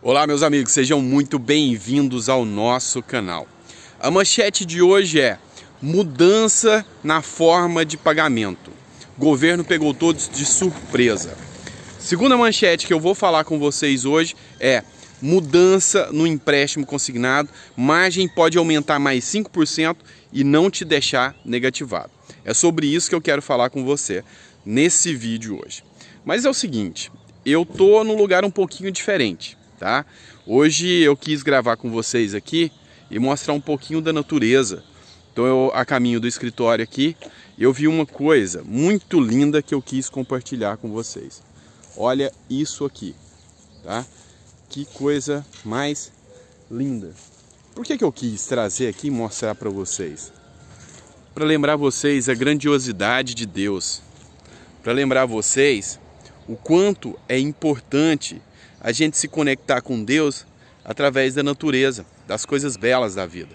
Olá, meus amigos, sejam muito bem-vindos ao nosso canal. A manchete de hoje é mudança na forma de pagamento. O governo pegou todos de surpresa. Segunda manchete que eu vou falar com vocês hoje é mudança no empréstimo consignado, margem pode aumentar mais 5% e não te deixar negativado. É sobre isso que eu quero falar com você nesse vídeo hoje. Mas é o seguinte, eu tô num lugar um pouquinho diferente tá? Hoje eu quis gravar com vocês aqui e mostrar um pouquinho da natureza. Então eu a caminho do escritório aqui, eu vi uma coisa muito linda que eu quis compartilhar com vocês. Olha isso aqui, tá? Que coisa mais linda. Por que, que eu quis trazer aqui e mostrar para vocês? Para lembrar vocês a grandiosidade de Deus. Para lembrar vocês o quanto é importante a gente se conectar com Deus através da natureza, das coisas belas da vida.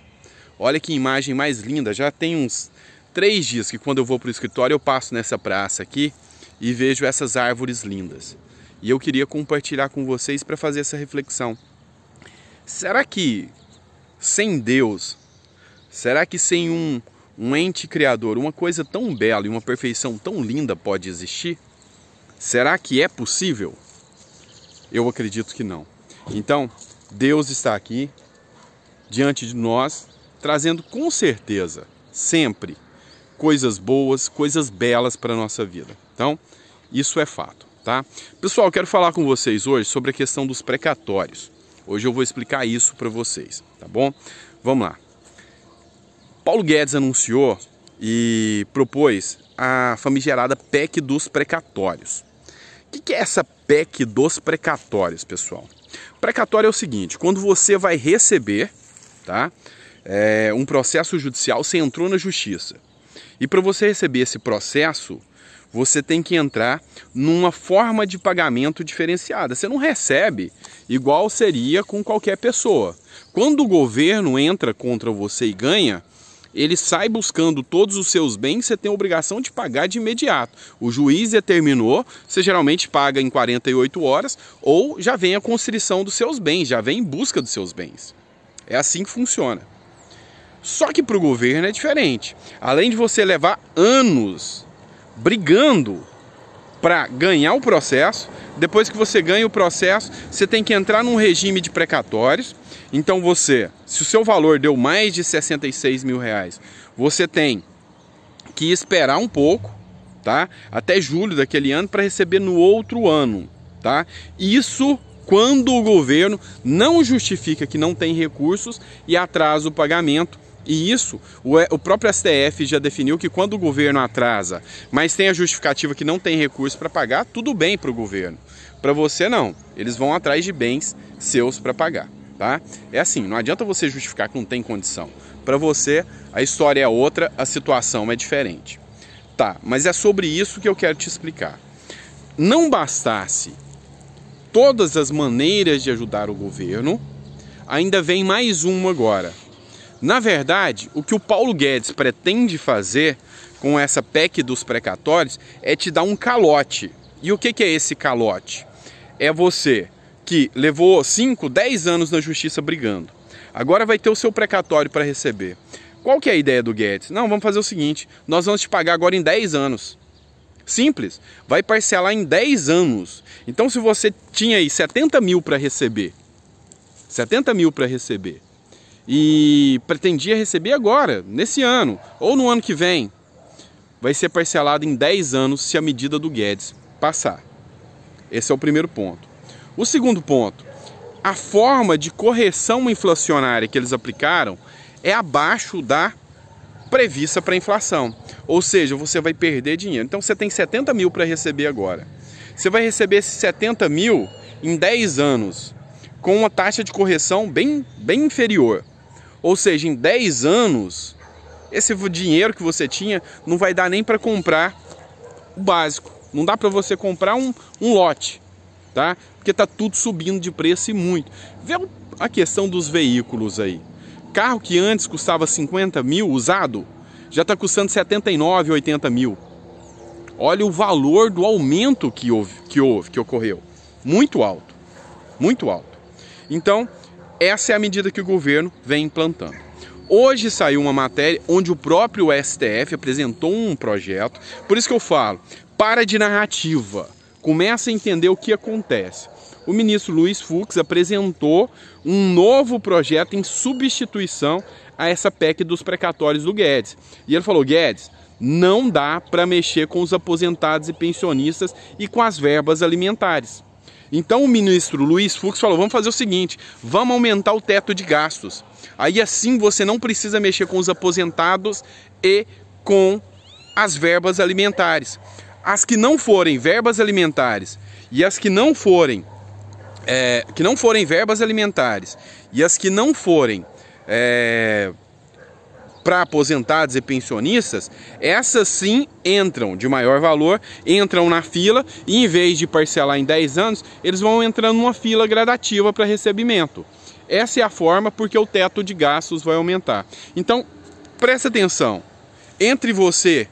Olha que imagem mais linda! Já tem uns três dias que quando eu vou para o escritório eu passo nessa praça aqui e vejo essas árvores lindas. E eu queria compartilhar com vocês para fazer essa reflexão. Será que sem Deus, será que sem um, um ente criador, uma coisa tão bela e uma perfeição tão linda pode existir? Será que é possível? Eu acredito que não. Então, Deus está aqui diante de nós, trazendo com certeza, sempre, coisas boas, coisas belas para a nossa vida. Então, isso é fato, tá? Pessoal, quero falar com vocês hoje sobre a questão dos precatórios. Hoje eu vou explicar isso para vocês, tá bom? Vamos lá. Paulo Guedes anunciou e propôs a famigerada PEC dos precatórios. O que é essa PEC dos precatórios, pessoal? Precatório é o seguinte: quando você vai receber tá, é, um processo judicial, você entrou na justiça. E para você receber esse processo, você tem que entrar numa forma de pagamento diferenciada. Você não recebe igual seria com qualquer pessoa. Quando o governo entra contra você e ganha, ele sai buscando todos os seus bens, você tem a obrigação de pagar de imediato. O juiz determinou, você geralmente paga em 48 horas ou já vem a constrição dos seus bens, já vem em busca dos seus bens. É assim que funciona. Só que para o governo é diferente. Além de você levar anos brigando para ganhar o processo, depois que você ganha o processo, você tem que entrar num regime de precatórios. Então você, se o seu valor deu mais de 66 mil reais, você tem que esperar um pouco, tá? Até julho daquele ano para receber no outro ano, tá? Isso quando o governo não justifica que não tem recursos e atrasa o pagamento e isso, o próprio STF já definiu que quando o governo atrasa, mas tem a justificativa que não tem recurso para pagar, tudo bem para o governo. Para você, não. Eles vão atrás de bens seus para pagar. Tá? É assim, não adianta você justificar que não tem condição. Para você, a história é outra, a situação é diferente. Tá, mas é sobre isso que eu quero te explicar. Não bastasse todas as maneiras de ajudar o governo, ainda vem mais uma agora na verdade, o que o Paulo Guedes pretende fazer com essa PEC dos precatórios é te dar um calote. E o que é esse calote? É você que levou 5, 10 anos na justiça brigando. Agora vai ter o seu precatório para receber. Qual que é a ideia do Guedes? Não, vamos fazer o seguinte, nós vamos te pagar agora em 10 anos. Simples, vai parcelar em 10 anos. Então se você tinha aí 70 mil para receber, 70 mil para receber, e pretendia receber agora, nesse ano, ou no ano que vem, vai ser parcelado em 10 anos se a medida do Guedes passar. Esse é o primeiro ponto. O segundo ponto, a forma de correção inflacionária que eles aplicaram é abaixo da prevista para inflação. Ou seja, você vai perder dinheiro. Então você tem 70 mil para receber agora. Você vai receber esses 70 mil em 10 anos, com uma taxa de correção bem, bem inferior. Ou seja, em 10 anos, esse dinheiro que você tinha não vai dar nem para comprar o básico. Não dá para você comprar um, um lote, tá? Porque tá tudo subindo de preço e muito. Vê a questão dos veículos aí. Carro que antes custava 50 mil usado, já está custando 79, 80 mil. Olha o valor do aumento que houve, que houve, que ocorreu. Muito alto, muito alto. Então, essa é a medida que o governo vem implantando. Hoje saiu uma matéria onde o próprio STF apresentou um projeto. Por isso que eu falo, para de narrativa. Começa a entender o que acontece. O ministro Luiz Fux apresentou um novo projeto em substituição a essa PEC dos precatórios do Guedes. E ele falou: Guedes, não dá para mexer com os aposentados e pensionistas e com as verbas alimentares. Então o ministro Luiz Fux falou: vamos fazer o seguinte, vamos aumentar o teto de gastos. Aí assim você não precisa mexer com os aposentados e com as verbas alimentares. As que não forem verbas alimentares e as que não forem é, que não forem verbas alimentares e as que não forem é, para aposentados e pensionistas, essas sim entram de maior valor, entram na fila e em vez de parcelar em 10 anos, eles vão entrando numa fila gradativa para recebimento. Essa é a forma porque o teto de gastos vai aumentar. Então, preste atenção. Entre você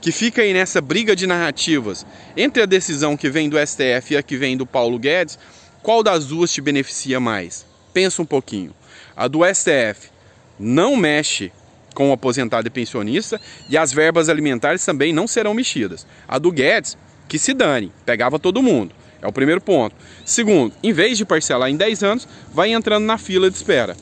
que fica aí nessa briga de narrativas, entre a decisão que vem do STF e a que vem do Paulo Guedes, qual das duas te beneficia mais? Pensa um pouquinho. A do STF não mexe com o aposentado e pensionista, e as verbas alimentares também não serão mexidas. A do Guedes, que se dane, pegava todo mundo. É o primeiro ponto. Segundo, em vez de parcelar em 10 anos, vai entrando na fila de espera.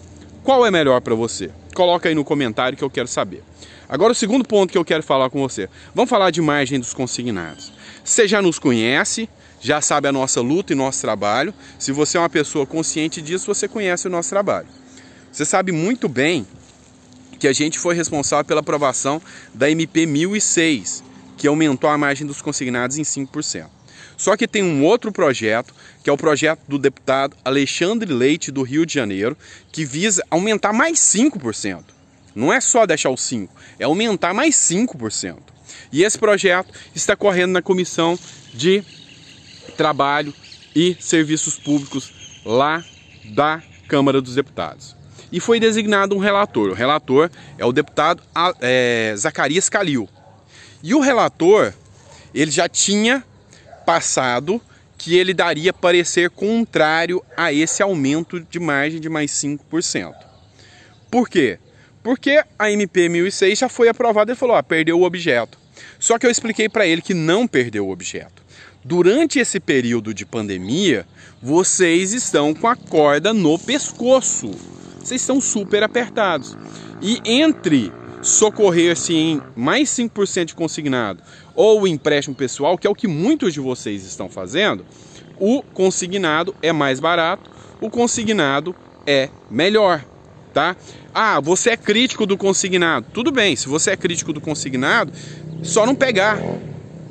Qual é melhor para você? Coloca aí no comentário que eu quero saber. Agora o segundo ponto que eu quero falar com você. Vamos falar de margem dos consignados. Você já nos conhece, já sabe a nossa luta e nosso trabalho. Se você é uma pessoa consciente disso, você conhece o nosso trabalho. Você sabe muito bem que a gente foi responsável pela aprovação da MP 1006, que aumentou a margem dos consignados em 5%. Só que tem um outro projeto, que é o projeto do deputado Alexandre Leite, do Rio de Janeiro, que visa aumentar mais 5%. Não é só deixar os 5%, é aumentar mais 5%. E esse projeto está correndo na Comissão de Trabalho e Serviços Públicos lá da Câmara dos Deputados e foi designado um relator. O relator é o deputado é, Zacarias Calil. E o relator, ele já tinha passado que ele daria parecer contrário a esse aumento de margem de mais 5%. Por quê? Porque a MP 1006 já foi aprovada e falou, ah, perdeu o objeto. Só que eu expliquei para ele que não perdeu o objeto. Durante esse período de pandemia, vocês estão com a corda no pescoço vocês estão super apertados. E entre socorrer-se em mais 5% de consignado ou empréstimo pessoal, que é o que muitos de vocês estão fazendo, o consignado é mais barato, o consignado é melhor, tá? Ah, você é crítico do consignado. Tudo bem, se você é crítico do consignado, só não pegar.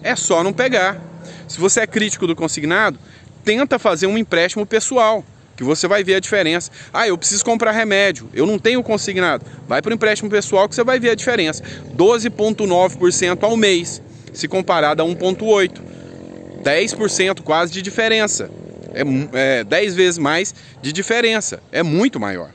É só não pegar. Se você é crítico do consignado, tenta fazer um empréstimo pessoal que você vai ver a diferença. Ah, eu preciso comprar remédio, eu não tenho consignado. Vai para o empréstimo pessoal que você vai ver a diferença. 12,9% ao mês, se comparado a 1,8%. 10% quase de diferença. É, é 10 vezes mais de diferença. É muito maior.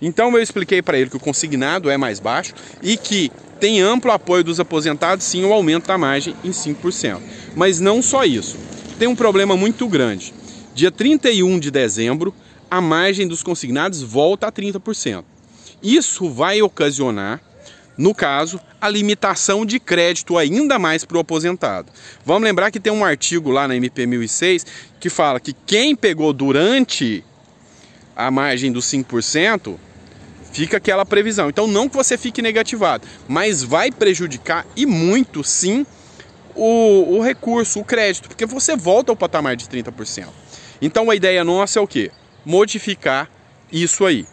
Então eu expliquei para ele que o consignado é mais baixo e que tem amplo apoio dos aposentados, sim, o aumento da margem em 5%. Mas não só isso. Tem um problema muito grande. Dia 31 de dezembro, a margem dos consignados volta a 30%. Isso vai ocasionar, no caso, a limitação de crédito ainda mais para o aposentado. Vamos lembrar que tem um artigo lá na MP 1006 que fala que quem pegou durante a margem dos 5%, fica aquela previsão. Então, não que você fique negativado, mas vai prejudicar e muito sim o, o recurso, o crédito, porque você volta ao patamar de 30%. Então, a ideia nossa é o quê? modificar isso aí.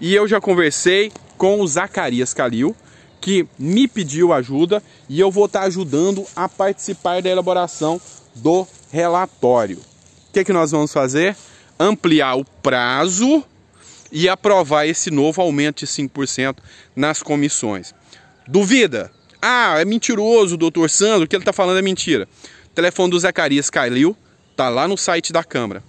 E eu já conversei com o Zacarias Calil, que me pediu ajuda e eu vou estar tá ajudando a participar da elaboração do relatório. O que, é que nós vamos fazer? Ampliar o prazo e aprovar esse novo aumento de 5% nas comissões. Duvida? Ah, é mentiroso, doutor Sandro, o que ele está falando é mentira. O telefone do Zacarias Calil está lá no site da Câmara.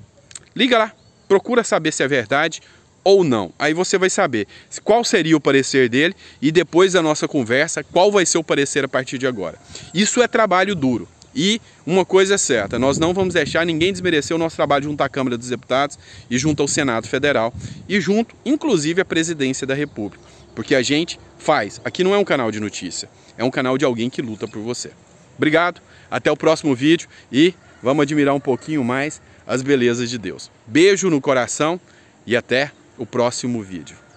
Liga lá procura saber se é verdade ou não. Aí você vai saber qual seria o parecer dele e depois da nossa conversa, qual vai ser o parecer a partir de agora. Isso é trabalho duro. E uma coisa é certa, nós não vamos deixar ninguém desmerecer o nosso trabalho junto à Câmara dos Deputados e junto ao Senado Federal e junto, inclusive, à Presidência da República. Porque a gente faz. Aqui não é um canal de notícia, é um canal de alguém que luta por você. Obrigado, até o próximo vídeo e vamos admirar um pouquinho mais as belezas de Deus. Beijo no coração e até o próximo vídeo.